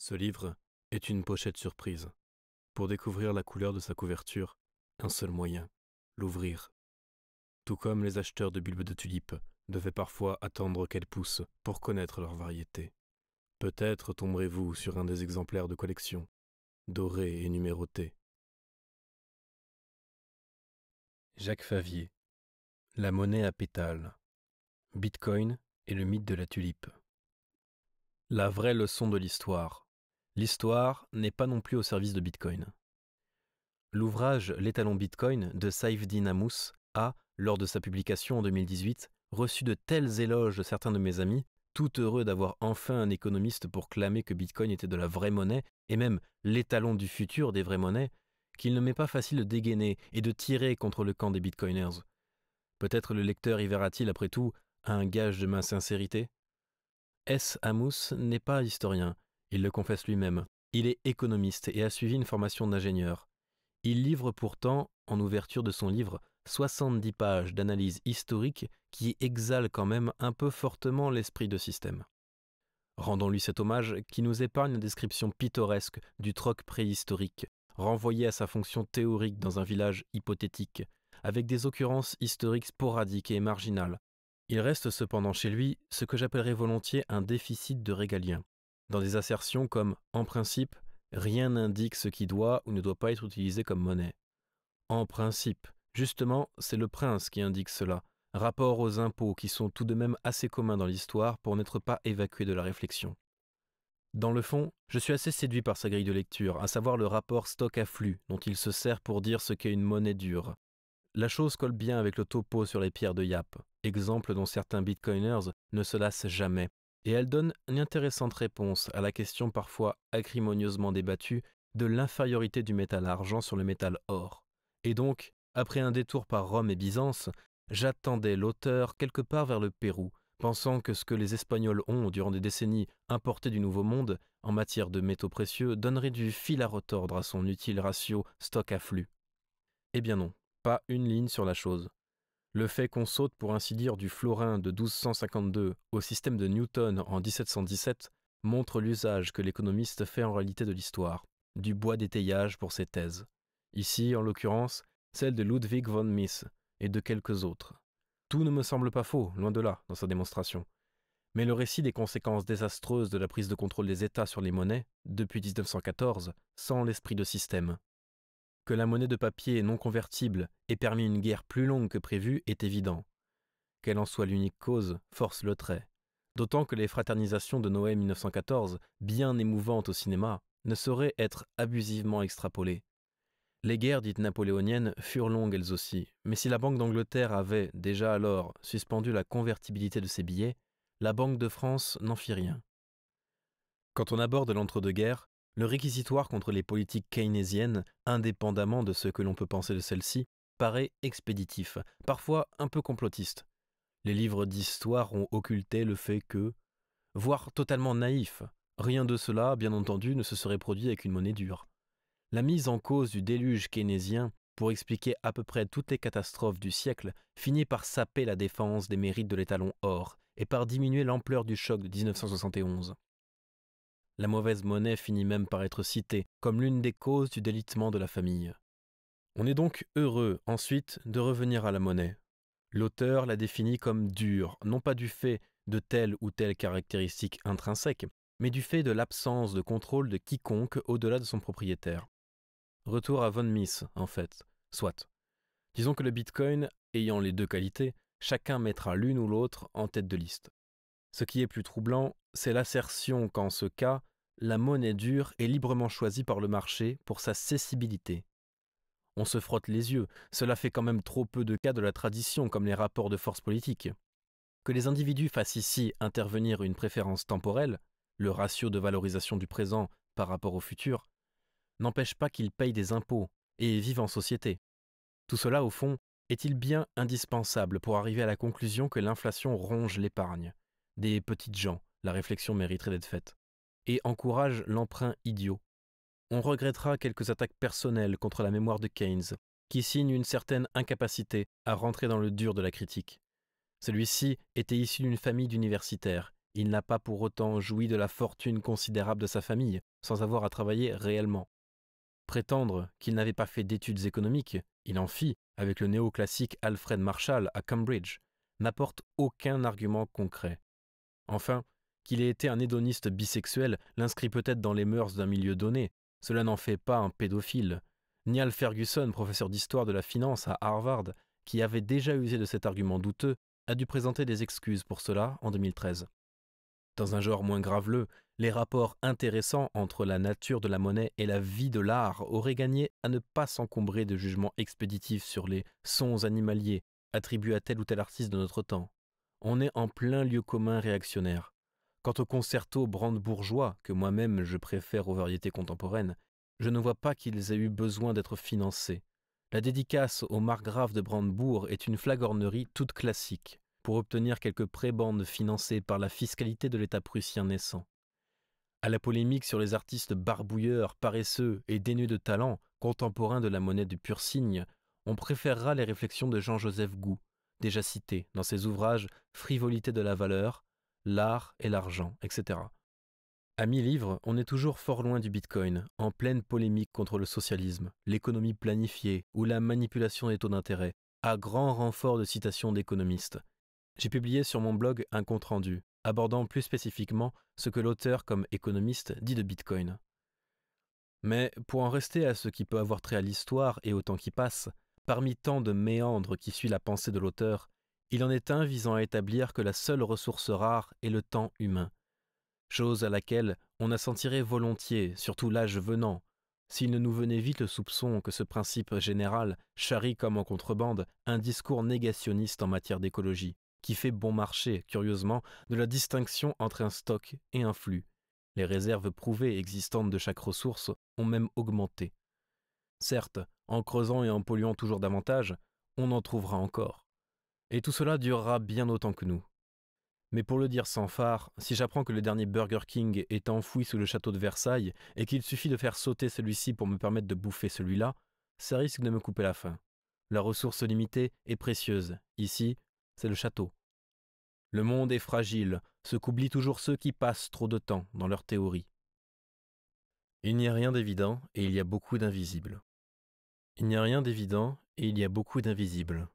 Ce livre est une pochette surprise. Pour découvrir la couleur de sa couverture, un seul moyen, l'ouvrir. Tout comme les acheteurs de bulbes de tulipes devaient parfois attendre qu'elles poussent pour connaître leur variété. Peut-être tomberez-vous sur un des exemplaires de collection, dorés et numéroté. Jacques Favier La monnaie à pétales Bitcoin et le mythe de la tulipe La vraie leçon de l'histoire L'histoire n'est pas non plus au service de Bitcoin. L'ouvrage L'étalon Bitcoin de Saif Dinamous a, lors de sa publication en 2018, reçu de tels éloges de certains de mes amis, tout heureux d'avoir enfin un économiste pour clamer que Bitcoin était de la vraie monnaie, et même l'étalon du futur des vraies monnaies, qu'il ne m'est pas facile de dégainer et de tirer contre le camp des Bitcoiners. Peut-être le lecteur y verra-t-il, après tout, un gage de ma sincérité S. Amous n'est pas historien, il le confesse lui-même. Il est économiste et a suivi une formation d'ingénieur. Il livre pourtant, en ouverture de son livre, 70 pages d'analyse historique qui exhale quand même un peu fortement l'esprit de système. Rendons-lui cet hommage qui nous épargne une description pittoresque du troc préhistorique, renvoyé à sa fonction théorique dans un village hypothétique, avec des occurrences historiques sporadiques et marginales. Il reste cependant chez lui ce que j'appellerais volontiers un déficit de régalien, dans des assertions comme en principe, rien n'indique ce qui doit ou ne doit pas être utilisé comme monnaie. En principe, justement, c'est le prince qui indique cela, rapport aux impôts qui sont tout de même assez communs dans l'histoire pour n'être pas évacués de la réflexion. Dans le fond, je suis assez séduit par sa grille de lecture, à savoir le rapport stock afflux flux dont il se sert pour dire ce qu'est une monnaie dure. La chose colle bien avec le topo sur les pierres de Yap, exemple dont certains bitcoiners ne se lassent jamais, et elle donne une intéressante réponse à la question parfois acrimonieusement débattue de l'infériorité du métal argent sur le métal or. Et donc, après un détour par Rome et Byzance, j'attendais l'auteur quelque part vers le Pérou, pensant que ce que les Espagnols ont, durant des décennies, importé du Nouveau Monde en matière de métaux précieux donnerait du fil à retordre à son utile ratio stock à flux. Eh bien non, pas une ligne sur la chose. Le fait qu'on saute, pour ainsi dire, du florin de 1252 au système de Newton en 1717 montre l'usage que l'économiste fait en réalité de l'histoire, du bois d'étayage pour ses thèses. Ici, en l'occurrence, celle de Ludwig von Mies et de quelques autres. Tout ne me semble pas faux, loin de là, dans sa démonstration. Mais le récit des conséquences désastreuses de la prise de contrôle des États sur les monnaies, depuis 1914, sans l'esprit de système que la monnaie de papier non convertible ait permis une guerre plus longue que prévue est évident. Qu'elle en soit l'unique cause force le trait. D'autant que les fraternisations de Noël 1914, bien émouvantes au cinéma, ne sauraient être abusivement extrapolées. Les guerres dites napoléoniennes furent longues elles aussi, mais si la Banque d'Angleterre avait, déjà alors, suspendu la convertibilité de ses billets, la Banque de France n'en fit rien. Quand on aborde l'entre-deux-guerres, le réquisitoire contre les politiques keynésiennes, indépendamment de ce que l'on peut penser de celles-ci, paraît expéditif, parfois un peu complotiste. Les livres d'histoire ont occulté le fait que, voire totalement naïf, rien de cela, bien entendu, ne se serait produit avec une monnaie dure. La mise en cause du déluge keynésien pour expliquer à peu près toutes les catastrophes du siècle finit par saper la défense des mérites de l'étalon or et par diminuer l'ampleur du choc de 1971. La mauvaise monnaie finit même par être citée comme l'une des causes du délitement de la famille. On est donc heureux ensuite de revenir à la monnaie. L'auteur la définit comme dure, non pas du fait de telle ou telle caractéristique intrinsèque, mais du fait de l'absence de contrôle de quiconque au-delà de son propriétaire. Retour à von miss en fait, soit. Disons que le Bitcoin, ayant les deux qualités, chacun mettra l'une ou l'autre en tête de liste. Ce qui est plus troublant, c'est l'assertion qu'en ce cas, la monnaie dure est librement choisie par le marché pour sa cessibilité. On se frotte les yeux, cela fait quand même trop peu de cas de la tradition comme les rapports de force politique. Que les individus fassent ici intervenir une préférence temporelle, le ratio de valorisation du présent par rapport au futur, n'empêche pas qu'ils payent des impôts et vivent en société. Tout cela, au fond, est-il bien indispensable pour arriver à la conclusion que l'inflation ronge l'épargne des petites gens, la réflexion mériterait d'être faite, et encourage l'emprunt idiot. On regrettera quelques attaques personnelles contre la mémoire de Keynes, qui signe une certaine incapacité à rentrer dans le dur de la critique. Celui-ci était issu d'une famille d'universitaires. Il n'a pas pour autant joui de la fortune considérable de sa famille, sans avoir à travailler réellement. Prétendre qu'il n'avait pas fait d'études économiques, il en fit avec le néoclassique Alfred Marshall à Cambridge, n'apporte aucun argument concret. Enfin, qu'il ait été un hédoniste bisexuel l'inscrit peut-être dans les mœurs d'un milieu donné. Cela n'en fait pas un pédophile. Niall Ferguson, professeur d'histoire de la finance à Harvard, qui avait déjà usé de cet argument douteux, a dû présenter des excuses pour cela en 2013. Dans un genre moins graveleux, les rapports intéressants entre la nature de la monnaie et la vie de l'art auraient gagné à ne pas s'encombrer de jugements expéditifs sur les sons animaliers attribués à tel ou tel artiste de notre temps. On est en plein lieu commun réactionnaire. Quant au concerto brandebourgeois, que moi-même je préfère aux variétés contemporaines, je ne vois pas qu'ils aient eu besoin d'être financés. La dédicace au margrave de Brandebourg est une flagornerie toute classique, pour obtenir quelques prébendes financées par la fiscalité de l'État prussien naissant. À la polémique sur les artistes barbouilleurs, paresseux et dénués de talent, contemporains de la monnaie du pur signe, on préférera les réflexions de Jean-Joseph Gou, déjà cité dans ses ouvrages Frivolité de la valeur l'art et l'argent, etc. À mi livres, on est toujours fort loin du Bitcoin, en pleine polémique contre le socialisme, l'économie planifiée ou la manipulation des taux d'intérêt, à grand renfort de citations d'économistes. J'ai publié sur mon blog un compte-rendu, abordant plus spécifiquement ce que l'auteur comme économiste dit de Bitcoin. Mais pour en rester à ce qui peut avoir trait à l'histoire et au temps qui passe, parmi tant de méandres qui suivent la pensée de l'auteur, il en est un visant à établir que la seule ressource rare est le temps humain, chose à laquelle on assentirait volontiers, surtout l'âge venant, s'il ne nous venait vite le soupçon que ce principe général charrie comme en contrebande un discours négationniste en matière d'écologie, qui fait bon marché, curieusement, de la distinction entre un stock et un flux. Les réserves prouvées existantes de chaque ressource ont même augmenté. Certes, en creusant et en polluant toujours davantage, on en trouvera encore. Et tout cela durera bien autant que nous. Mais pour le dire sans phare, si j'apprends que le dernier Burger King est enfoui sous le château de Versailles et qu'il suffit de faire sauter celui-ci pour me permettre de bouffer celui-là, ça risque de me couper la faim. La ressource limitée est précieuse. Ici, c'est le château. Le monde est fragile, ce qu'oublient toujours ceux qui passent trop de temps dans leurs théories. Il n'y a rien d'évident et il y a beaucoup d'invisibles. Il n'y a rien d'évident et il y a beaucoup d'invisibles.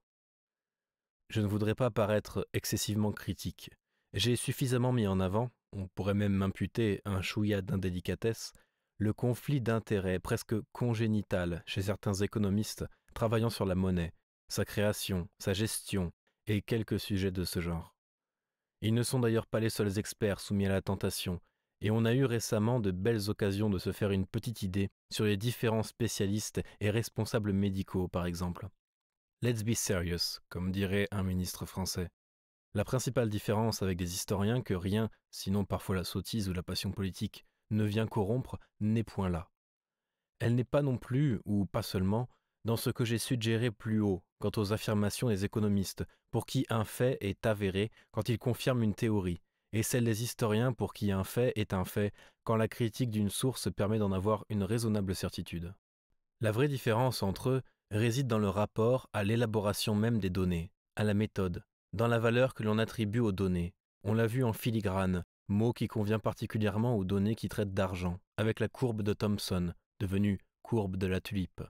Je ne voudrais pas paraître excessivement critique. J'ai suffisamment mis en avant, on pourrait même m'imputer un chouïa d'indélicatesse, le conflit d'intérêts presque congénital chez certains économistes travaillant sur la monnaie, sa création, sa gestion et quelques sujets de ce genre. Ils ne sont d'ailleurs pas les seuls experts soumis à la tentation, et on a eu récemment de belles occasions de se faire une petite idée sur les différents spécialistes et responsables médicaux, par exemple. Let's be serious, comme dirait un ministre français. La principale différence avec des historiens que rien, sinon parfois la sottise ou la passion politique, ne vient corrompre, n'est point là. Elle n'est pas non plus, ou pas seulement, dans ce que j'ai suggéré plus haut quant aux affirmations des économistes, pour qui un fait est avéré quand il confirme une théorie, et celle des historiens pour qui un fait est un fait quand la critique d'une source permet d'en avoir une raisonnable certitude. La vraie différence entre eux, réside dans le rapport à l'élaboration même des données, à la méthode, dans la valeur que l'on attribue aux données. On l'a vu en filigrane, mot qui convient particulièrement aux données qui traitent d'argent, avec la courbe de Thomson, devenue courbe de la tulipe.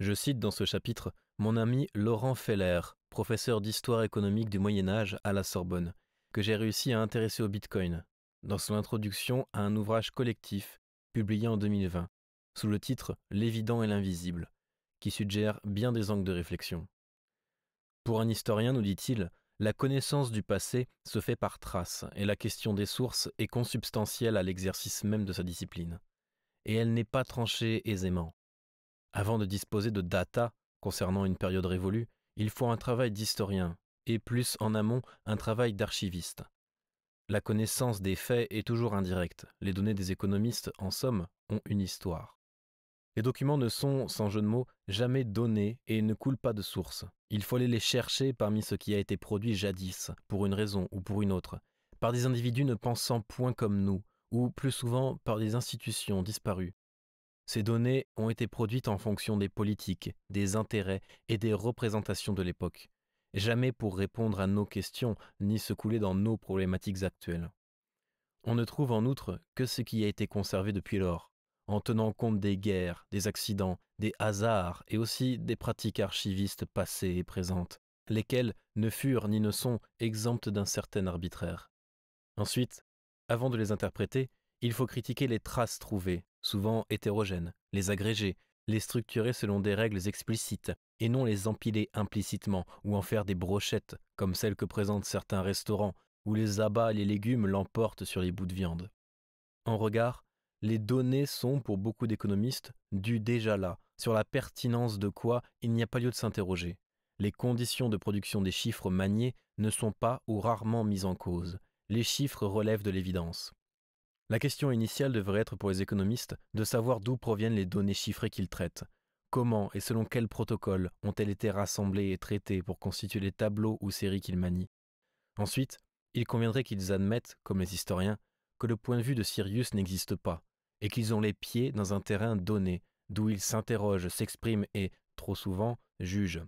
Je cite dans ce chapitre mon ami Laurent Feller, professeur d'histoire économique du Moyen Âge à la Sorbonne, que j'ai réussi à intéresser au Bitcoin, dans son introduction à un ouvrage collectif publié en 2020, sous le titre L'évident et l'invisible, qui suggère bien des angles de réflexion. Pour un historien, nous dit-il, la connaissance du passé se fait par traces, et la question des sources est consubstantielle à l'exercice même de sa discipline. Et elle n'est pas tranchée aisément. Avant de disposer de data concernant une période révolue, il faut un travail d'historien, et plus en amont, un travail d'archiviste. La connaissance des faits est toujours indirecte, les données des économistes, en somme, ont une histoire. Les documents ne sont, sans jeu de mots, jamais donnés et ne coulent pas de source. Il faut aller les chercher parmi ce qui a été produit jadis, pour une raison ou pour une autre, par des individus ne pensant point comme nous, ou plus souvent par des institutions disparues. Ces données ont été produites en fonction des politiques, des intérêts et des représentations de l'époque, jamais pour répondre à nos questions ni se couler dans nos problématiques actuelles. On ne trouve en outre que ce qui a été conservé depuis lors, en tenant compte des guerres, des accidents, des hasards et aussi des pratiques archivistes passées et présentes, lesquelles ne furent ni ne sont exemptes d'un certain arbitraire. Ensuite, avant de les interpréter, il faut critiquer les traces trouvées, souvent hétérogènes, les agréger, les structurer selon des règles explicites, et non les empiler implicitement ou en faire des brochettes, comme celles que présentent certains restaurants, où les abats et les légumes l'emportent sur les bouts de viande. En regard, les données sont, pour beaucoup d'économistes, du déjà là, sur la pertinence de quoi il n'y a pas lieu de s'interroger. Les conditions de production des chiffres maniés ne sont pas ou rarement mises en cause. Les chiffres relèvent de l'évidence. La question initiale devrait être pour les économistes de savoir d'où proviennent les données chiffrées qu'ils traitent. Comment et selon quels protocoles ont-elles été rassemblées et traitées pour constituer les tableaux ou séries qu'ils manient Ensuite, il conviendrait qu'ils admettent, comme les historiens, que le point de vue de Sirius n'existe pas, et qu'ils ont les pieds dans un terrain donné, d'où ils s'interrogent, s'expriment et, trop souvent, jugent.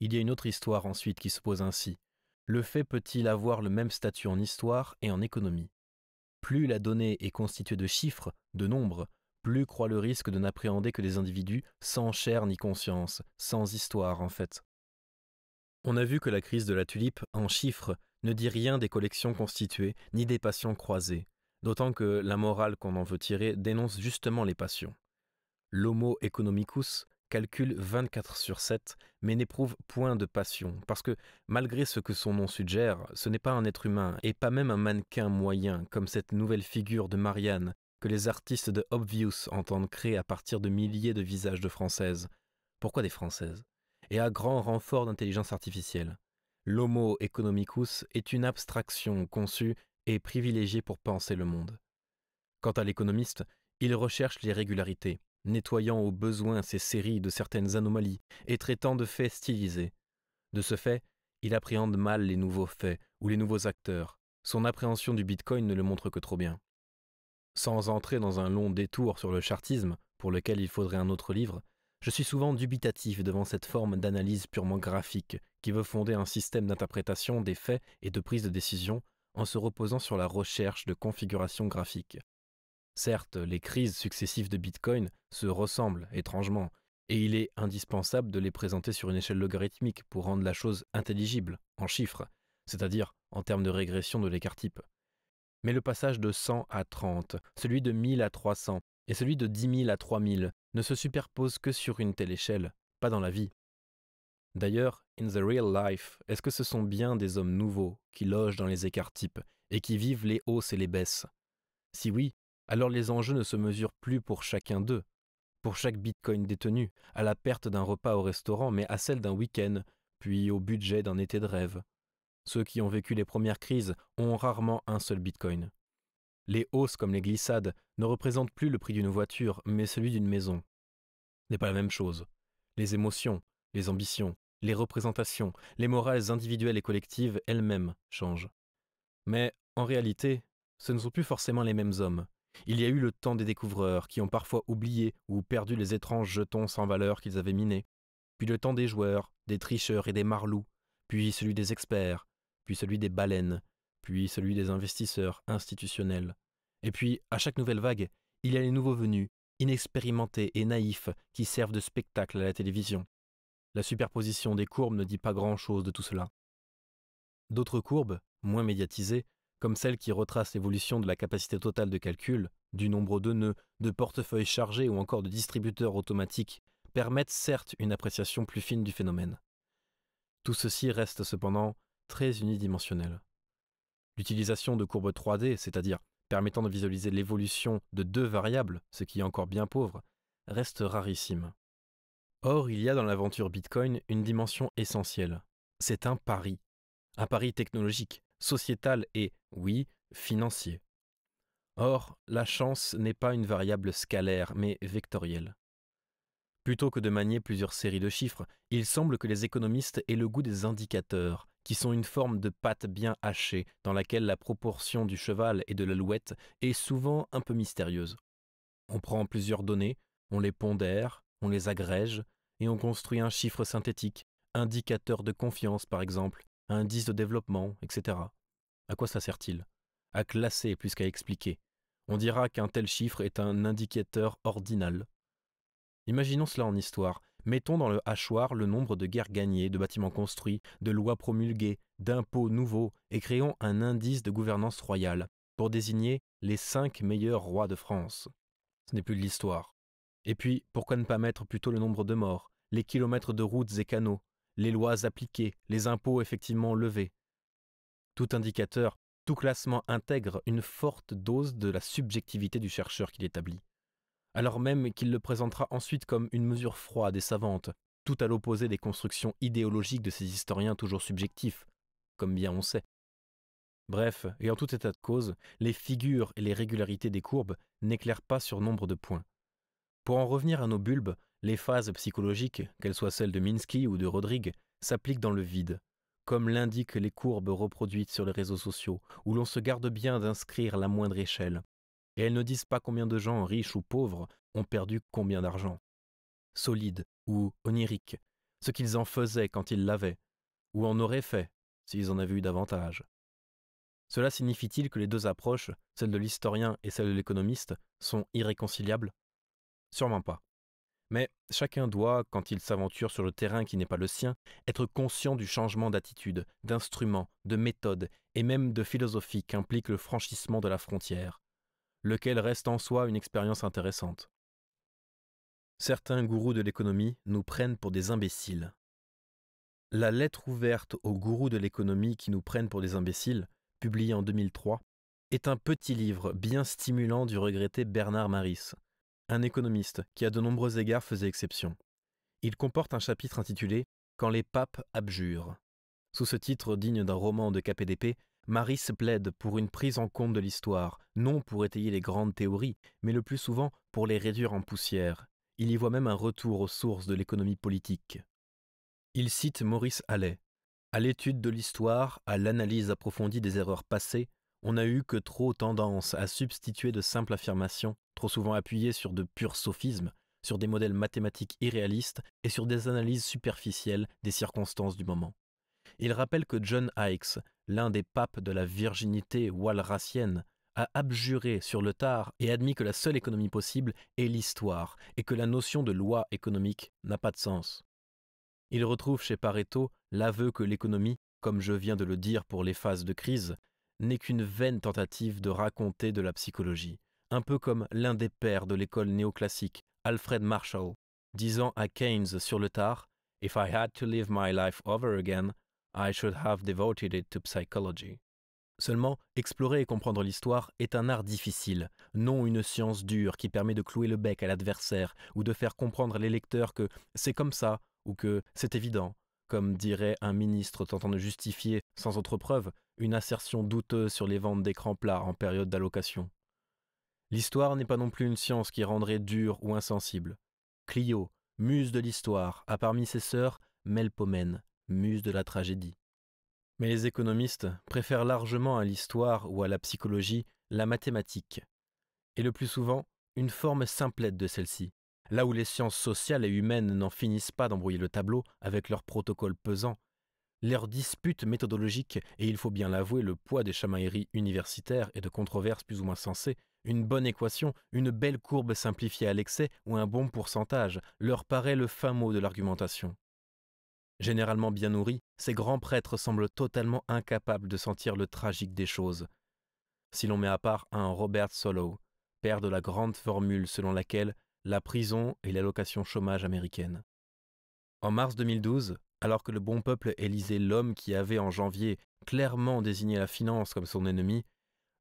Il y a une autre histoire ensuite qui se pose ainsi. Le fait peut-il avoir le même statut en histoire et en économie Plus la donnée est constituée de chiffres, de nombres, plus croit le risque de n'appréhender que des individus sans chair ni conscience, sans histoire en fait. On a vu que la crise de la tulipe, en chiffres, ne dit rien des collections constituées, ni des passions croisées. D'autant que la morale qu'on en veut tirer dénonce justement les passions. L'homo economicus calcule 24 sur 7, mais n'éprouve point de passion, parce que, malgré ce que son nom suggère, ce n'est pas un être humain, et pas même un mannequin moyen, comme cette nouvelle figure de Marianne, que les artistes de Obvious entendent créer à partir de milliers de visages de Françaises. Pourquoi des Françaises Et à grand renfort d'intelligence artificielle. L'homo economicus est une abstraction conçue et privilégié pour penser le monde. Quant à l'économiste, il recherche les régularités, nettoyant au besoin ses séries de certaines anomalies et traitant de faits stylisés. De ce fait, il appréhende mal les nouveaux faits ou les nouveaux acteurs. Son appréhension du Bitcoin ne le montre que trop bien. Sans entrer dans un long détour sur le chartisme, pour lequel il faudrait un autre livre, je suis souvent dubitatif devant cette forme d'analyse purement graphique qui veut fonder un système d'interprétation des faits et de prise de décision en se reposant sur la recherche de configurations graphiques. Certes, les crises successives de Bitcoin se ressemblent étrangement, et il est indispensable de les présenter sur une échelle logarithmique pour rendre la chose intelligible en chiffres, c'est-à-dire en termes de régression de l'écart type. Mais le passage de 100 à 30, celui de 1000 à 300 et celui de 10 000 à 3000 ne se superposent que sur une telle échelle, pas dans la vie, D'ailleurs, in the real life, est-ce que ce sont bien des hommes nouveaux qui logent dans les écarts types et qui vivent les hausses et les baisses Si oui, alors les enjeux ne se mesurent plus pour chacun d'eux, pour chaque bitcoin détenu, à la perte d'un repas au restaurant, mais à celle d'un week-end, puis au budget d'un été de rêve. Ceux qui ont vécu les premières crises ont rarement un seul bitcoin. Les hausses comme les glissades ne représentent plus le prix d'une voiture, mais celui d'une maison. N'est pas la même chose. Les émotions, les ambitions, les représentations, les morales individuelles et collectives elles-mêmes changent. Mais en réalité, ce ne sont plus forcément les mêmes hommes. Il y a eu le temps des découvreurs qui ont parfois oublié ou perdu les étranges jetons sans valeur qu'ils avaient minés, puis le temps des joueurs, des tricheurs et des marlous, puis celui des experts, puis celui des baleines, puis celui des investisseurs institutionnels. Et puis, à chaque nouvelle vague, il y a les nouveaux venus, inexpérimentés et naïfs, qui servent de spectacle à la télévision, la superposition des courbes ne dit pas grand-chose de tout cela. D'autres courbes, moins médiatisées, comme celles qui retracent l'évolution de la capacité totale de calcul, du nombre de nœuds, de portefeuilles chargés ou encore de distributeurs automatiques, permettent certes une appréciation plus fine du phénomène. Tout ceci reste cependant très unidimensionnel. L'utilisation de courbes 3D, c'est-à-dire permettant de visualiser l'évolution de deux variables, ce qui est encore bien pauvre, reste rarissime. Or, il y a dans l'aventure Bitcoin une dimension essentielle. C'est un pari. Un pari technologique, sociétal et, oui, financier. Or, la chance n'est pas une variable scalaire, mais vectorielle. Plutôt que de manier plusieurs séries de chiffres, il semble que les économistes aient le goût des indicateurs, qui sont une forme de pâte bien hachée, dans laquelle la proportion du cheval et de l'alouette est souvent un peu mystérieuse. On prend plusieurs données, on les pondère, on les agrège, et on construit un chiffre synthétique, indicateur de confiance par exemple, indice de développement, etc. À quoi ça sert-il À classer plus qu'à expliquer. On dira qu'un tel chiffre est un indicateur ordinal. Imaginons cela en histoire. Mettons dans le hachoir le nombre de guerres gagnées, de bâtiments construits, de lois promulguées, d'impôts nouveaux, et créons un indice de gouvernance royale pour désigner les cinq meilleurs rois de France. Ce n'est plus de l'histoire. Et puis, pourquoi ne pas mettre plutôt le nombre de morts, les kilomètres de routes et canaux, les lois appliquées, les impôts effectivement levés Tout indicateur, tout classement intègre une forte dose de la subjectivité du chercheur qu'il établit. alors même qu'il le présentera ensuite comme une mesure froide et savante, tout à l'opposé des constructions idéologiques de ces historiens toujours subjectifs, comme bien on sait. Bref, et en tout état de cause, les figures et les régularités des courbes n'éclairent pas sur nombre de points. Pour en revenir à nos bulbes, les phases psychologiques, qu'elles soient celles de Minsky ou de Rodrigue, s'appliquent dans le vide, comme l'indiquent les courbes reproduites sur les réseaux sociaux, où l'on se garde bien d'inscrire la moindre échelle. Et elles ne disent pas combien de gens, riches ou pauvres, ont perdu combien d'argent. Solide ou onirique, ce qu'ils en faisaient quand ils l'avaient, ou en auraient fait s'ils en avaient eu davantage. Cela signifie-t-il que les deux approches, celle de l'historien et celle de l'économiste, sont irréconciliables Sûrement pas. Mais chacun doit, quand il s'aventure sur le terrain qui n'est pas le sien, être conscient du changement d'attitude, d'instrument, de méthode et même de philosophie qu'implique le franchissement de la frontière, lequel reste en soi une expérience intéressante. Certains gourous de l'économie nous prennent pour des imbéciles. La lettre ouverte aux gourous de l'économie qui nous prennent pour des imbéciles, publiée en 2003, est un petit livre bien stimulant du regretté Bernard Maris, un économiste qui à de nombreux égards faisait exception. Il comporte un chapitre intitulé Quand les papes abjurent. Sous ce titre digne d'un roman de KPDP, Maris plaide pour une prise en compte de l'histoire, non pour étayer les grandes théories, mais le plus souvent pour les réduire en poussière. Il y voit même un retour aux sources de l'économie politique. Il cite Maurice Allais. À l'étude de l'histoire, à l'analyse approfondie des erreurs passées, on n'a eu que trop tendance à substituer de simples affirmations, trop souvent appuyées sur de purs sophismes, sur des modèles mathématiques irréalistes et sur des analyses superficielles des circonstances du moment. Il rappelle que John Hykes, l'un des papes de la virginité walrassienne, a abjuré sur le tard et admis que la seule économie possible est l'histoire et que la notion de loi économique n'a pas de sens. Il retrouve chez Pareto l'aveu que l'économie, comme je viens de le dire pour les phases de crise, n'est qu'une vaine tentative de raconter de la psychologie, un peu comme l'un des pères de l'école néoclassique, Alfred Marshall, disant à Keynes sur le tard If I had to live my life over again, I should have devoted it to psychology. Seulement, explorer et comprendre l'histoire est un art difficile, non une science dure qui permet de clouer le bec à l'adversaire ou de faire comprendre les lecteurs que c'est comme ça ou que c'est évident, comme dirait un ministre tentant de justifier, sans autre preuve, une assertion douteuse sur les ventes d'écrans plats en période d'allocation. L'histoire n'est pas non plus une science qui rendrait dure ou insensible. Clio, muse de l'histoire, a parmi ses sœurs Melpomène, muse de la tragédie. Mais les économistes préfèrent largement à l'histoire ou à la psychologie la mathématique, et le plus souvent une forme simplette de celle-ci, là où les sciences sociales et humaines n'en finissent pas d'embrouiller le tableau avec leurs protocoles pesants leurs disputes méthodologiques, et il faut bien l'avouer, le poids des chamailleries universitaires et de controverses plus ou moins sensées, une bonne équation, une belle courbe simplifiée à l'excès ou un bon pourcentage, leur paraît le fin mot de l'argumentation. Généralement bien nourris, ces grands prêtres semblent totalement incapables de sentir le tragique des choses. Si l'on met à part un Robert Solow, père de la grande formule selon laquelle la prison est l'allocation chômage américaine. En mars 2012, alors que le bon peuple élisait l'homme qui avait en janvier clairement désigné la finance comme son ennemi,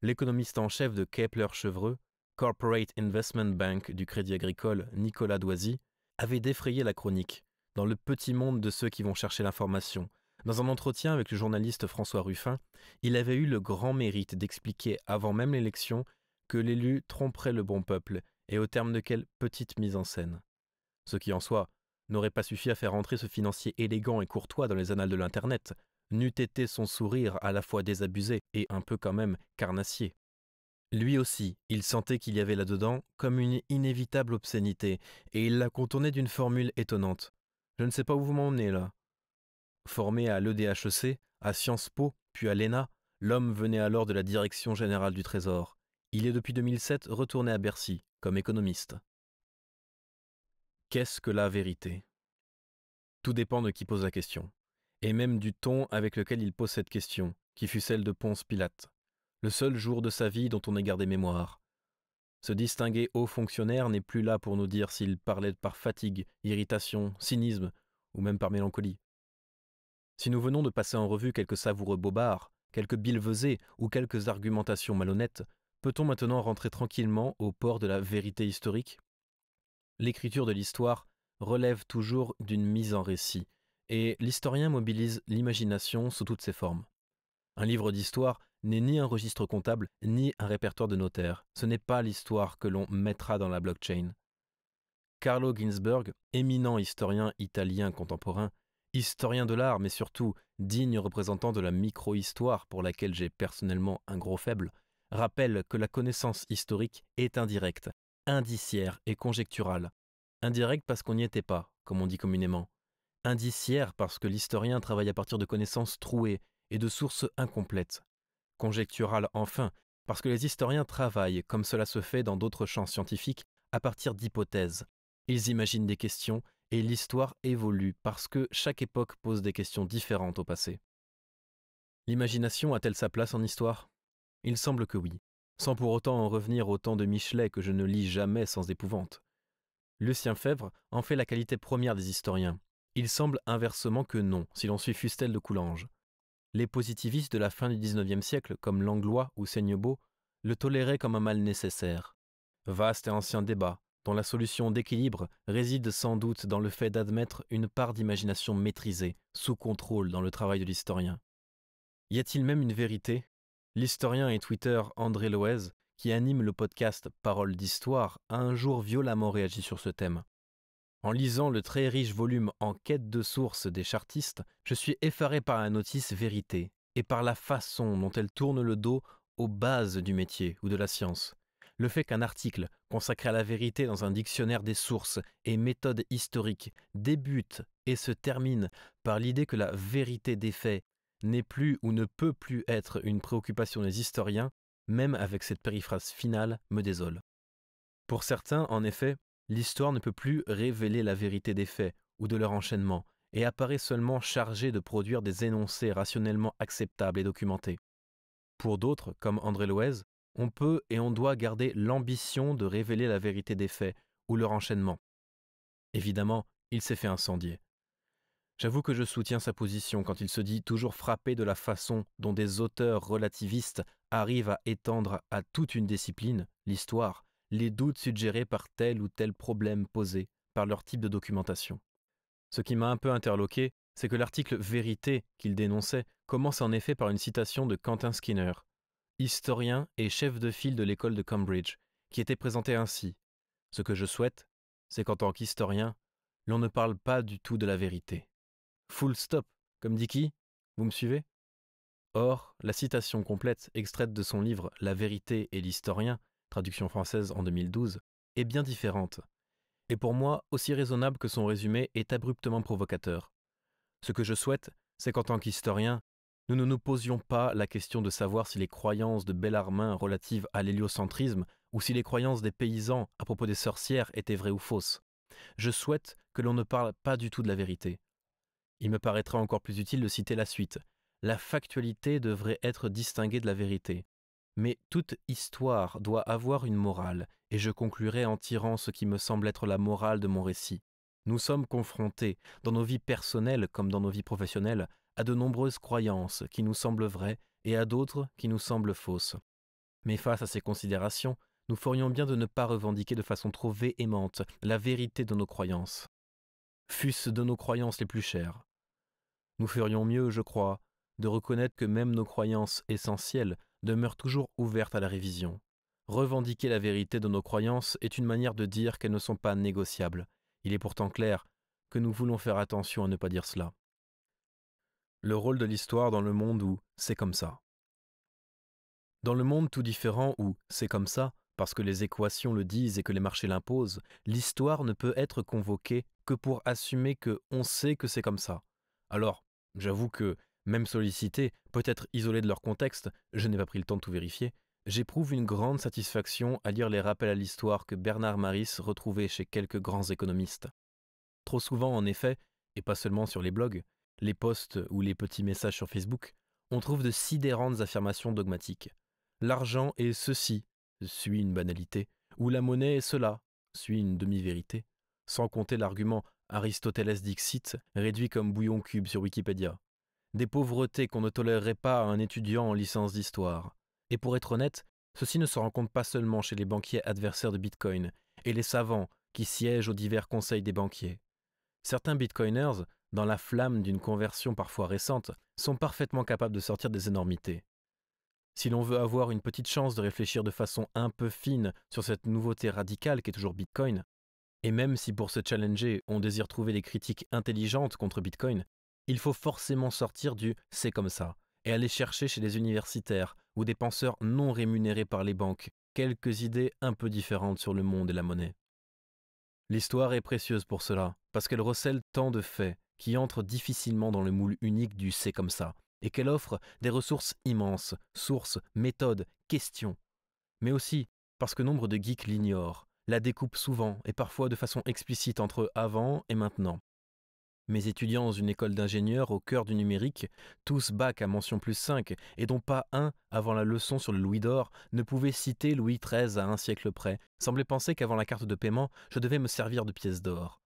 l'économiste en chef de Kepler Chevreux, Corporate Investment Bank du Crédit Agricole Nicolas Doisy, avait défrayé la chronique, dans le petit monde de ceux qui vont chercher l'information. Dans un entretien avec le journaliste François Ruffin, il avait eu le grand mérite d'expliquer avant même l'élection que l'élu tromperait le bon peuple, et au terme de quelle petite mise en scène. Ce qui en soit n'aurait pas suffi à faire entrer ce financier élégant et courtois dans les annales de l'Internet, n'eût été son sourire à la fois désabusé et un peu quand même carnassier. Lui aussi, il sentait qu'il y avait là-dedans comme une inévitable obscénité, et il la contournait d'une formule étonnante. Je ne sais pas où vous m'emmenez là. Formé à l'EDHEC, à Sciences Po, puis à l'ENA, l'homme venait alors de la Direction générale du Trésor. Il est depuis 2007 retourné à Bercy, comme économiste. Qu'est-ce que la vérité Tout dépend de qui pose la question, et même du ton avec lequel il pose cette question, qui fut celle de Ponce Pilate, le seul jour de sa vie dont on ait gardé mémoire. Ce distingué haut fonctionnaire n'est plus là pour nous dire s'il parlait par fatigue, irritation, cynisme, ou même par mélancolie. Si nous venons de passer en revue quelques savoureux bobards, quelques bilvesés ou quelques argumentations malhonnêtes, peut-on maintenant rentrer tranquillement au port de la vérité historique L'écriture de l'histoire relève toujours d'une mise en récit, et l'historien mobilise l'imagination sous toutes ses formes. Un livre d'histoire n'est ni un registre comptable, ni un répertoire de notaire. Ce n'est pas l'histoire que l'on mettra dans la blockchain. Carlo Ginzburg, éminent historien italien contemporain, historien de l'art, mais surtout digne représentant de la micro-histoire pour laquelle j'ai personnellement un gros faible, rappelle que la connaissance historique est indirecte indiciaire et conjecturale. Indirect parce qu'on n'y était pas, comme on dit communément. Indiciaire parce que l'historien travaille à partir de connaissances trouées et de sources incomplètes. Conjecturale enfin, parce que les historiens travaillent, comme cela se fait dans d'autres champs scientifiques, à partir d'hypothèses. Ils imaginent des questions et l'histoire évolue parce que chaque époque pose des questions différentes au passé. L'imagination a-t-elle sa place en histoire Il semble que oui, sans pour autant en revenir au temps de Michelet que je ne lis jamais sans épouvante. Lucien Fèvre en fait la qualité première des historiens. Il semble inversement que non, si l'on suit Fustel de Coulanges. Les positivistes de la fin du XIXe siècle, comme Langlois ou Seignebeau, le toléraient comme un mal nécessaire. Vaste et ancien débat, dont la solution d'équilibre réside sans doute dans le fait d'admettre une part d'imagination maîtrisée, sous contrôle dans le travail de l'historien. Y a-t-il même une vérité L'historien et Twitter André Loez, qui anime le podcast Parole d'Histoire, a un jour violemment réagi sur ce thème. En lisant le très riche volume Enquête de sources des chartistes, je suis effaré par la notice vérité et par la façon dont elle tourne le dos aux bases du métier ou de la science. Le fait qu'un article consacré à la vérité dans un dictionnaire des sources et méthodes historiques débute et se termine par l'idée que la vérité des faits n'est plus ou ne peut plus être une préoccupation des historiens, même avec cette périphrase finale, me désole. Pour certains, en effet, l'histoire ne peut plus révéler la vérité des faits ou de leur enchaînement, et apparaît seulement chargée de produire des énoncés rationnellement acceptables et documentés. Pour d'autres, comme André Loez, on peut et on doit garder l'ambition de révéler la vérité des faits ou leur enchaînement. Évidemment, il s'est fait incendier, J'avoue que je soutiens sa position quand il se dit toujours frappé de la façon dont des auteurs relativistes arrivent à étendre à toute une discipline, l'histoire, les doutes suggérés par tel ou tel problème posé, par leur type de documentation. Ce qui m'a un peu interloqué, c'est que l'article Vérité qu'il dénonçait commence en effet par une citation de Quentin Skinner, historien et chef de file de l'école de Cambridge, qui était présenté ainsi. Ce que je souhaite, c'est qu'en tant qu'historien, l'on ne parle pas du tout de la vérité. Full stop, comme dit qui Vous me suivez Or, la citation complète, extraite de son livre La vérité et l'historien, traduction française en 2012, est bien différente, et pour moi aussi raisonnable que son résumé est abruptement provocateur. Ce que je souhaite, c'est qu'en tant qu'historien, nous ne nous posions pas la question de savoir si les croyances de Bellarmin relatives à l'héliocentrisme ou si les croyances des paysans à propos des sorcières étaient vraies ou fausses. Je souhaite que l'on ne parle pas du tout de la vérité. Il me paraîtra encore plus utile de citer la suite. La factualité devrait être distinguée de la vérité. Mais toute histoire doit avoir une morale, et je conclurai en tirant ce qui me semble être la morale de mon récit. Nous sommes confrontés, dans nos vies personnelles comme dans nos vies professionnelles, à de nombreuses croyances qui nous semblent vraies et à d'autres qui nous semblent fausses. Mais face à ces considérations, nous ferions bien de ne pas revendiquer de façon trop véhémente la vérité de nos croyances fût-ce de nos croyances les plus chères. Nous ferions mieux, je crois, de reconnaître que même nos croyances essentielles demeurent toujours ouvertes à la révision. Revendiquer la vérité de nos croyances est une manière de dire qu'elles ne sont pas négociables. Il est pourtant clair que nous voulons faire attention à ne pas dire cela. Le rôle de l'histoire dans le monde où c'est comme ça. Dans le monde tout différent où c'est comme ça, parce que les équations le disent et que les marchés l'imposent, l'histoire ne peut être convoquée que pour assumer que on sait que c'est comme ça. Alors, j'avoue que, même sollicité, peut-être isolé de leur contexte, je n'ai pas pris le temps de tout vérifier, j'éprouve une grande satisfaction à lire les rappels à l'histoire que Bernard Maris retrouvait chez quelques grands économistes. Trop souvent, en effet, et pas seulement sur les blogs, les posts ou les petits messages sur Facebook, on trouve de sidérantes affirmations dogmatiques. L'argent est ceci, suit une banalité, ou la monnaie est cela, suit une demi-vérité sans compter l'argument Aristoteles dixit réduit comme bouillon cube sur Wikipédia. Des pauvretés qu'on ne tolérerait pas à un étudiant en licence d'histoire. Et pour être honnête, ceci ne se rencontre pas seulement chez les banquiers adversaires de Bitcoin et les savants qui siègent aux divers conseils des banquiers. Certains bitcoiners, dans la flamme d'une conversion parfois récente, sont parfaitement capables de sortir des énormités. Si l'on veut avoir une petite chance de réfléchir de façon un peu fine sur cette nouveauté radicale est toujours Bitcoin, et même si pour se challenger, on désire trouver des critiques intelligentes contre Bitcoin, il faut forcément sortir du c'est comme ça et aller chercher chez des universitaires ou des penseurs non rémunérés par les banques quelques idées un peu différentes sur le monde et la monnaie. L'histoire est précieuse pour cela, parce qu'elle recèle tant de faits qui entrent difficilement dans le moule unique du c'est comme ça, et qu'elle offre des ressources immenses, sources, méthodes, questions. Mais aussi parce que nombre de geeks l'ignorent, la découpe souvent et parfois de façon explicite entre avant et maintenant. Mes étudiants d'une une école d'ingénieurs au cœur du numérique, tous bac à mention plus 5, et dont pas un, avant la leçon sur le louis d'or, ne pouvait citer Louis XIII à un siècle près, semblaient penser qu'avant la carte de paiement, je devais me servir de pièces d'or.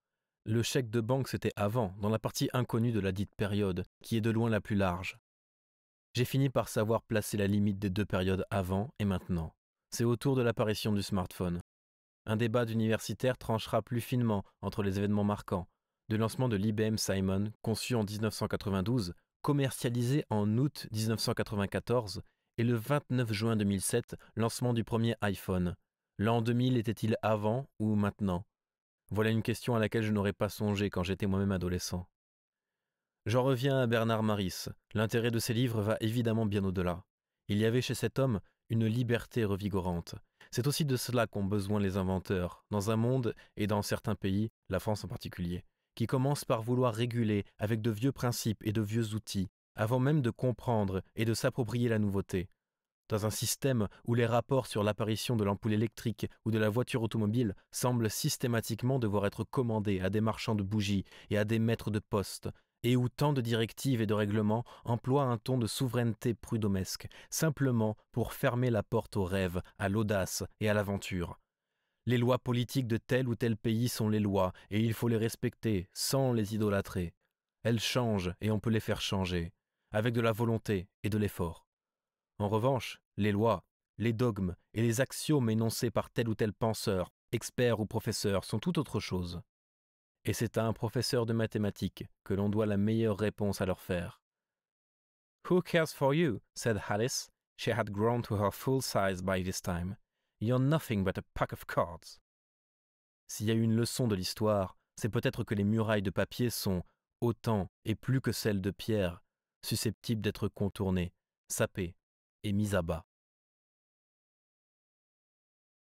Le chèque de banque, c'était avant, dans la partie inconnue de la dite période, qui est de loin la plus large. J'ai fini par savoir placer la limite des deux périodes avant et maintenant. C'est autour de l'apparition du smartphone. Un débat d'universitaire tranchera plus finement entre les événements marquants, Le lancement de l'IBM Simon, conçu en 1992, commercialisé en août 1994, et le 29 juin 2007, lancement du premier iPhone. L'an 2000 était-il avant ou maintenant Voilà une question à laquelle je n'aurais pas songé quand j'étais moi-même adolescent. J'en reviens à Bernard Maris. L'intérêt de ses livres va évidemment bien au-delà. Il y avait chez cet homme une liberté revigorante, c'est aussi de cela qu'ont besoin les inventeurs, dans un monde et dans certains pays, la France en particulier, qui commencent par vouloir réguler avec de vieux principes et de vieux outils, avant même de comprendre et de s'approprier la nouveauté. Dans un système où les rapports sur l'apparition de l'ampoule électrique ou de la voiture automobile semblent systématiquement devoir être commandés à des marchands de bougies et à des maîtres de poste, et où tant de directives et de règlements emploient un ton de souveraineté prudomesque, simplement pour fermer la porte aux rêves, à l'audace et à l'aventure. Les lois politiques de tel ou tel pays sont les lois, et il faut les respecter, sans les idolâtrer. Elles changent, et on peut les faire changer, avec de la volonté et de l'effort. En revanche, les lois, les dogmes et les axiomes énoncés par tel ou tel penseur, expert ou professeur sont tout autre chose et c'est à un professeur de mathématiques que l'on doit la meilleure réponse à leur faire. Who cares for you? said Alice. She had grown to her full size by this time. You're nothing but a pack of cards. S'il y a une leçon de l'histoire, c'est peut-être que les murailles de papier sont, autant et plus que celles de pierre, susceptibles d'être contournées, sapées et mises à bas.